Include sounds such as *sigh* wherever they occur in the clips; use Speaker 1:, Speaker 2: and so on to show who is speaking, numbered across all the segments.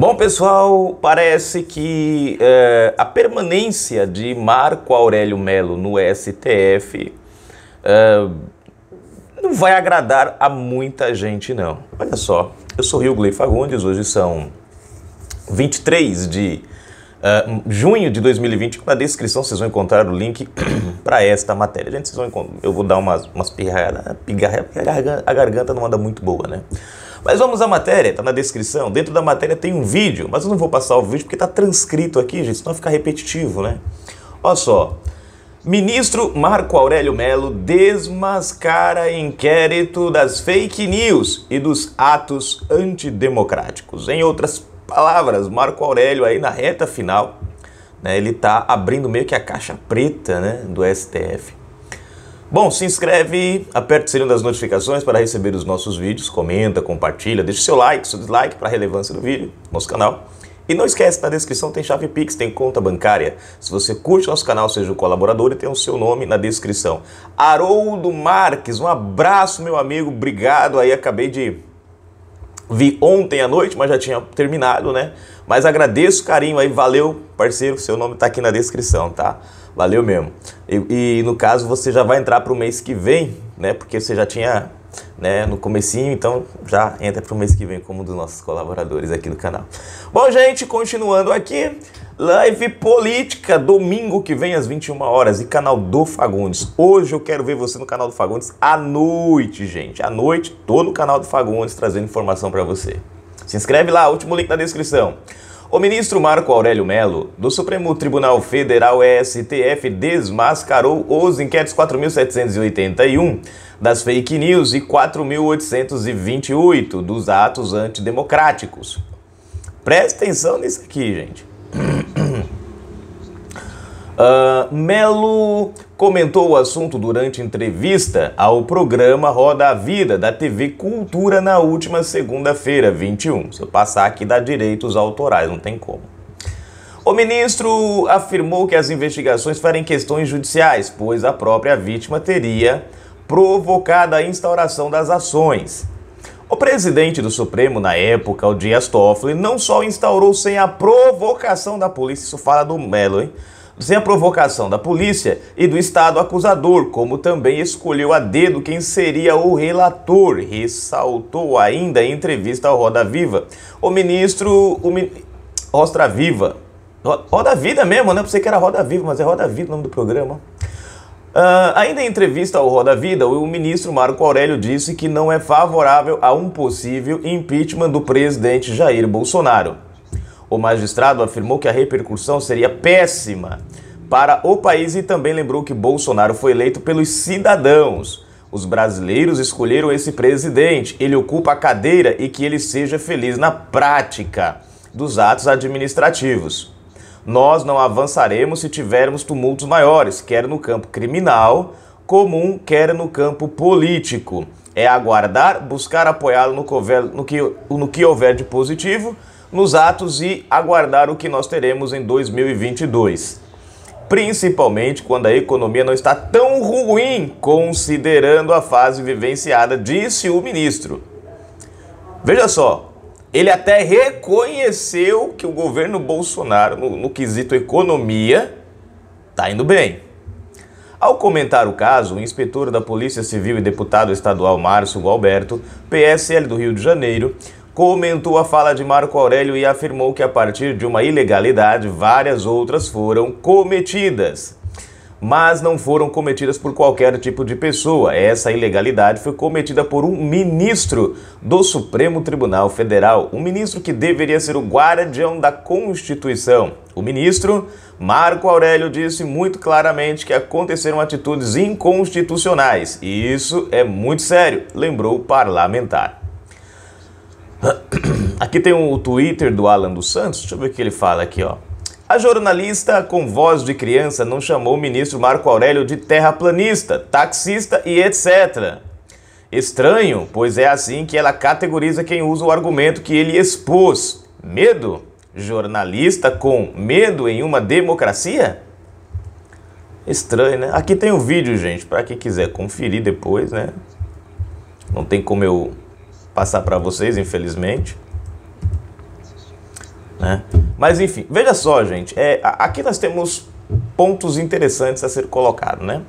Speaker 1: Bom, pessoal, parece que é, a permanência de Marco Aurélio Melo no STF é, não vai agradar a muita gente, não. Olha só, eu sou Rio Glei Fagundes, hoje são 23 de Uh, junho de 2020, na descrição vocês vão encontrar o link *clears throat* para esta matéria. Gente, vocês vão eu vou dar umas, umas pirradas, a garganta não anda muito boa, né? Mas vamos à matéria, tá na descrição. Dentro da matéria tem um vídeo, mas eu não vou passar o vídeo porque tá transcrito aqui, gente, senão fica repetitivo, né? Olha só. Ministro Marco Aurélio Melo desmascara inquérito das fake news e dos atos antidemocráticos. Em outras palavras, Marco Aurélio aí na reta final, né, ele tá abrindo meio que a caixa preta né, do STF Bom, se inscreve, aperta o sininho das notificações para receber os nossos vídeos, comenta, compartilha, deixa seu like, seu dislike para a relevância do vídeo, nosso canal. E não esquece, na descrição tem chave Pix, tem conta bancária. Se você curte nosso canal, seja um colaborador e tem o seu nome na descrição. Haroldo Marques, um abraço, meu amigo. Obrigado aí, acabei de Vi ontem à noite, mas já tinha terminado, né? Mas agradeço o carinho aí, valeu, parceiro. Seu nome tá aqui na descrição, tá? Valeu mesmo. E, e no caso, você já vai entrar pro mês que vem, né? Porque você já tinha, né, no comecinho, então já entra pro mês que vem como um dos nossos colaboradores aqui do canal. Bom, gente, continuando aqui. Live Política, domingo que vem às 21 horas e canal do Fagundes. Hoje eu quero ver você no canal do Fagundes à noite, gente. À noite, tô no canal do Fagundes trazendo informação para você. Se inscreve lá, último link na descrição. O ministro Marco Aurélio Melo, do Supremo Tribunal Federal STF, desmascarou os inquéritos 4781 das fake news e 4828 dos atos antidemocráticos. Presta atenção nisso aqui, gente. Uh, Melo comentou o assunto durante entrevista ao programa Roda a Vida da TV Cultura na última segunda-feira, 21. Se eu passar aqui dá direitos autorais, não tem como. O ministro afirmou que as investigações farem questões judiciais, pois a própria vítima teria provocado a instauração das ações. O presidente do Supremo na época, o Dias Toffoli, não só instaurou sem a provocação da polícia, isso fala do Melo, hein? Sem a provocação da polícia e do Estado acusador, como também escolheu a dedo quem seria o relator, ressaltou ainda em entrevista ao Roda Viva. O ministro. O min... Ostra Viva. Roda Vida mesmo, né? Eu pensei que era Roda Viva, mas é Roda Vida o nome do programa. Uh, ainda em entrevista ao Roda Vida, o ministro Marco Aurélio disse que não é favorável a um possível impeachment do presidente Jair Bolsonaro. O magistrado afirmou que a repercussão seria péssima para o país e também lembrou que Bolsonaro foi eleito pelos cidadãos. Os brasileiros escolheram esse presidente, ele ocupa a cadeira e que ele seja feliz na prática dos atos administrativos. Nós não avançaremos se tivermos tumultos maiores, quer no campo criminal comum, quer no campo político. É aguardar, buscar apoiá-lo no, no, que, no que houver de positivo nos atos e aguardar o que nós teremos em 2022. Principalmente quando a economia não está tão ruim, considerando a fase vivenciada, disse o ministro. Veja só, ele até reconheceu que o governo Bolsonaro, no, no quesito economia, está indo bem. Ao comentar o caso, o inspetor da Polícia Civil e deputado estadual Márcio Gualberto, PSL do Rio de Janeiro, comentou a fala de Marco Aurélio e afirmou que a partir de uma ilegalidade várias outras foram cometidas mas não foram cometidas por qualquer tipo de pessoa. Essa ilegalidade foi cometida por um ministro do Supremo Tribunal Federal, um ministro que deveria ser o guardião da Constituição. O ministro Marco Aurélio disse muito claramente que aconteceram atitudes inconstitucionais, e isso é muito sério, lembrou o parlamentar. *coughs* Aqui tem o Twitter do Alan dos Santos, deixa eu ver o que ele fala aqui, ó. A jornalista com voz de criança não chamou o ministro Marco Aurélio de terraplanista, taxista e etc. Estranho, pois é assim que ela categoriza quem usa o argumento que ele expôs. Medo? Jornalista com medo em uma democracia? Estranho, né? Aqui tem o um vídeo, gente, para quem quiser conferir depois, né? Não tem como eu passar para vocês, infelizmente. Né? Mas enfim, veja só, gente, é, aqui nós temos pontos interessantes a ser colocado, né?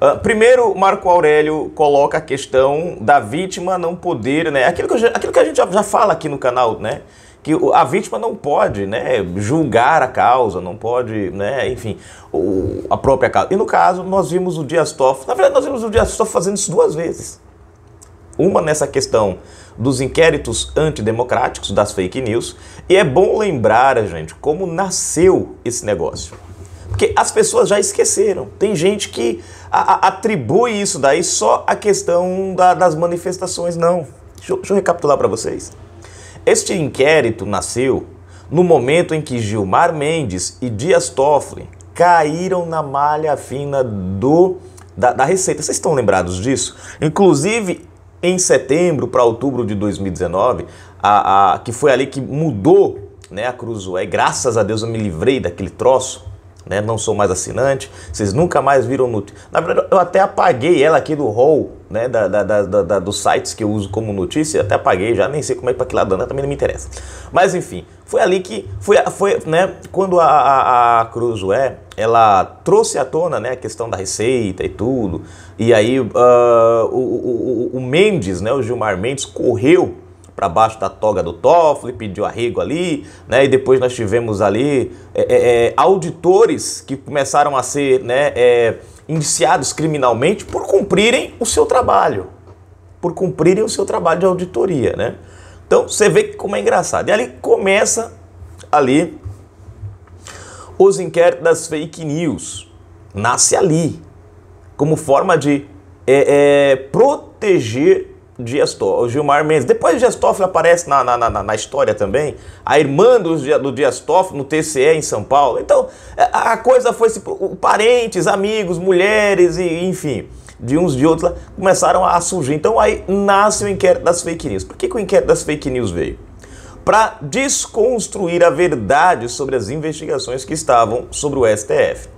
Speaker 1: Uh, primeiro, Marco Aurélio coloca a questão da vítima não poder, né? Aquilo que, já, aquilo que a gente já, já fala aqui no canal, né? que a vítima não pode né, julgar a causa, não pode, né, enfim, o, a própria causa. E no caso, nós vimos o Dias Toff, na verdade, nós vimos o Dias Toff fazendo isso duas vezes. Uma nessa questão dos inquéritos antidemocráticos, das fake news. E é bom lembrar, gente, como nasceu esse negócio. Porque as pessoas já esqueceram. Tem gente que a, a, atribui isso daí só à questão da, das manifestações. Não. Deixa eu, deixa eu recapitular para vocês. Este inquérito nasceu no momento em que Gilmar Mendes e Dias Toffoli caíram na malha fina do da, da Receita. Vocês estão lembrados disso? Inclusive, em setembro para outubro de 2019, a, a, que foi ali que mudou né, a Cruzoé. Graças a Deus eu me livrei daquele troço. Né? Não sou mais assinante, vocês nunca mais viram notícia. Na verdade, eu até apaguei ela aqui do hall, né? Da, da, da, da dos sites que eu uso como notícia, até apaguei já, nem sei como é que que lado anda, também não me interessa. Mas enfim, foi ali que foi, foi né, quando a, a, a Cruzoé, ela trouxe à tona né, a questão da receita e tudo. E aí uh, o, o, o, Mendes, né, o Gilmar Mendes, correu para baixo da toga do Toffoli, pediu arrego ali, né? E depois nós tivemos ali é, é, é, auditores que começaram a ser né, é, indiciados criminalmente por cumprirem o seu trabalho, por cumprirem o seu trabalho de auditoria, né? Então você vê como é engraçado. E ali começa ali os inquéritos das fake news. Nasce ali, como forma de é, é, proteger Dias Toffoli, Gilmar Mendes. Depois o Dias Toffoli aparece na, na, na, na, história também, a irmã do, do Dias Toffoli no TCE em São Paulo. Então é, a coisa foi se parentes, amigos, mulheres e enfim de uns de outros, lá, começaram a surgir. Então aí nasce o inquérito das fake news. Por que, que o inquérito das fake news veio? Para desconstruir a verdade sobre as investigações que estavam sobre o STF.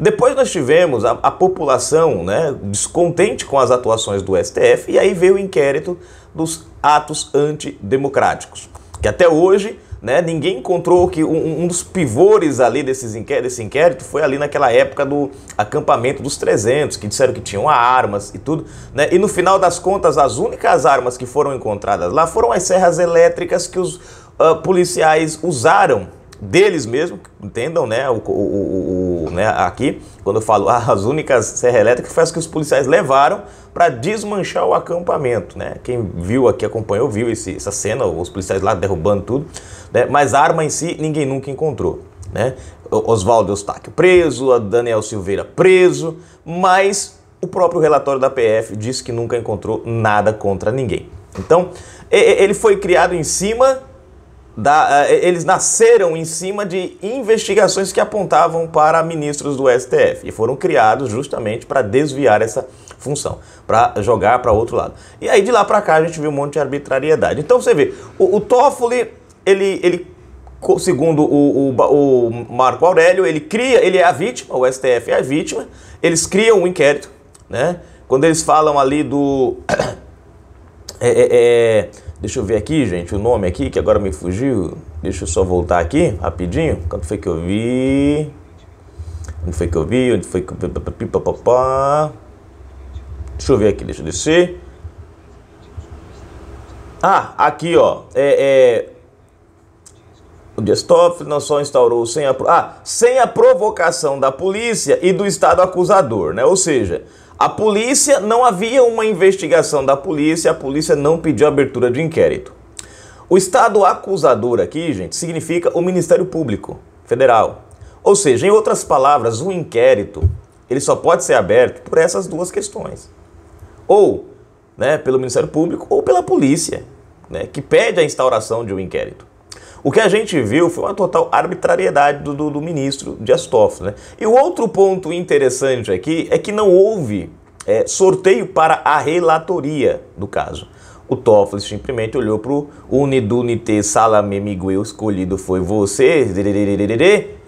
Speaker 1: Depois nós tivemos a, a população né, descontente com as atuações do STF, e aí veio o inquérito dos atos antidemocráticos, que até hoje né? Ninguém encontrou que um, um dos pivores ali desses inquérito, desse inquérito foi ali naquela época do acampamento dos 300, que disseram que tinham armas e tudo. Né? E no final das contas, as únicas armas que foram encontradas lá foram as serras elétricas que os uh, policiais usaram deles mesmo, entendam, né, o, o, o, né, aqui, quando eu falo ah, as únicas serra elétrica, foi as que os policiais levaram para desmanchar o acampamento, né? Quem viu aqui, acompanhou, viu esse, essa cena, os policiais lá derrubando tudo, né? Mas a arma em si ninguém nunca encontrou, né? Oswaldo Eustáquio preso, a Daniel Silveira preso, mas o próprio relatório da PF diz que nunca encontrou nada contra ninguém. Então, ele foi criado em cima da, eh, eles nasceram em cima de investigações que apontavam para ministros do STF e foram criados justamente para desviar essa função, para jogar para outro lado. E aí de lá para cá a gente viu um monte de arbitrariedade. Então você vê, o, o Toffoli, ele, ele segundo o, o, o, Marco Aurélio, ele cria, ele é a vítima, o STF é a vítima, eles criam um inquérito, né? Quando eles falam ali do é, é, é, deixa eu ver aqui, gente, o nome aqui que agora me fugiu. Deixa eu só voltar aqui rapidinho. quanto foi que eu vi? Onde foi que eu vi? Onde foi que eu vi? Deixa eu ver aqui, deixa eu descer. Ah, aqui ó. É, é... O Desktop não só instaurou sem a, ah, sem a provocação da polícia e do Estado acusador, né? Ou seja, a polícia, não havia uma investigação da polícia, a polícia não pediu abertura de inquérito. O estado acusador aqui, gente, significa o Ministério Público Federal. Ou seja, em outras palavras, o inquérito, ele só pode ser aberto por essas duas questões. Ou, né, pelo Ministério Público ou pela polícia, né, que pede a instauração de um inquérito. O que a gente viu foi uma total arbitrariedade do, do, do ministro Dias Toffoli. Né? E o outro ponto interessante aqui é que não houve é, sorteio para a relatoria do caso. O Toffoli simplesmente olhou para o Unidunite Salame Miguel, escolhido foi você,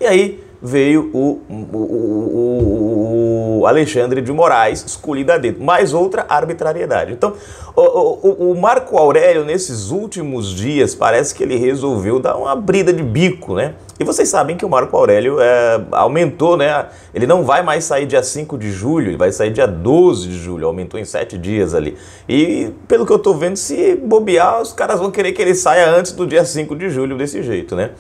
Speaker 1: e aí veio o, o, o, o Alexandre de Moraes, escolhido a dedo. Mais outra arbitrariedade. Então, o, Marco Aurélio, nesses últimos dias, parece que ele resolveu dar uma brida de bico, né? E vocês sabem que o Marco Aurélio é, aumentou, né? Ele não vai mais sair dia 5 de julho, ele vai sair dia 12 de julho, aumentou em 7 dias ali. E pelo que eu tô vendo, se bobear, os caras vão querer que ele saia antes do dia 5 de julho desse jeito, né?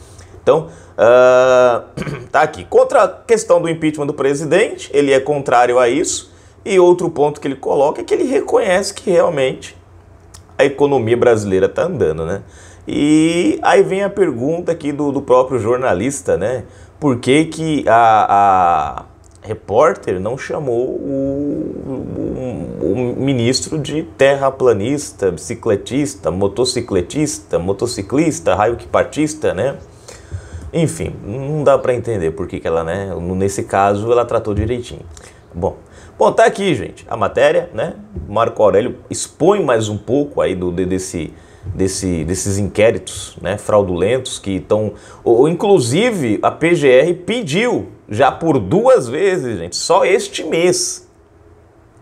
Speaker 1: Então, uh, *clears throat* tá aqui. Contra a questão do impeachment do presidente, ele é contrário a isso. E outro ponto que ele coloca é que ele reconhece que realmente a economia brasileira está andando, né? E aí vem a pergunta aqui do, do próprio jornalista, né? Por que, que a, a repórter não chamou o, o, o ministro de terraplanista, bicicletista, motocicletista, motociclista, raio que partista, né? Enfim, não dá para entender por que, que ela, né? Nesse caso, ela tratou direitinho. Bom, bom, tá aqui, gente, a matéria, né? Marco Aurélio expõe mais um pouco aí do, desse, desse, desses inquéritos né, fraudulentos que estão. Ou, inclusive, a PGR pediu já por duas vezes, gente, só este mês,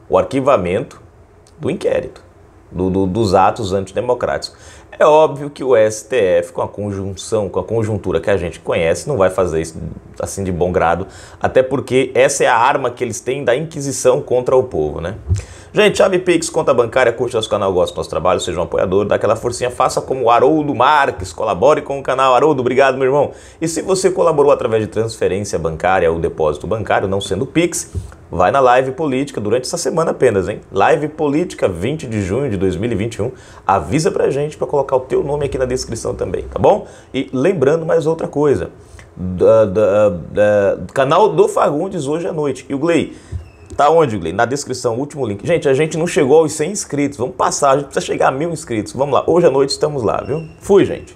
Speaker 1: o arquivamento do inquérito, do, do, dos atos antidemocráticos. É óbvio que o STF, com a conjunção, com a conjuntura que a gente conhece, não vai fazer isso assim de bom grado, até porque essa é a arma que eles têm da Inquisição contra o povo, né? Gente, chave Pix, conta bancária, curte nosso canal, gosta do nosso trabalho, seja um apoiador, dá aquela forcinha, faça como o Haroldo Marques, colabore com o canal. Haroldo, obrigado, meu irmão. E se você colaborou através de transferência bancária ou depósito bancário, não sendo Pix, vai na live política durante essa semana apenas, hein? Live política 20 de junho de 2021. Avisa pra gente para colocar o teu nome aqui na descrição também, tá bom? E lembrando mais outra coisa. Da, da, da, canal do Fagundes hoje à noite. E o Glei, Tá onde, Glenn? Na descrição, último link. Gente, a gente não chegou aos 100 inscritos. Vamos passar, a gente precisa chegar a mil inscritos. Vamos lá, hoje à noite estamos lá, viu? Fui, gente.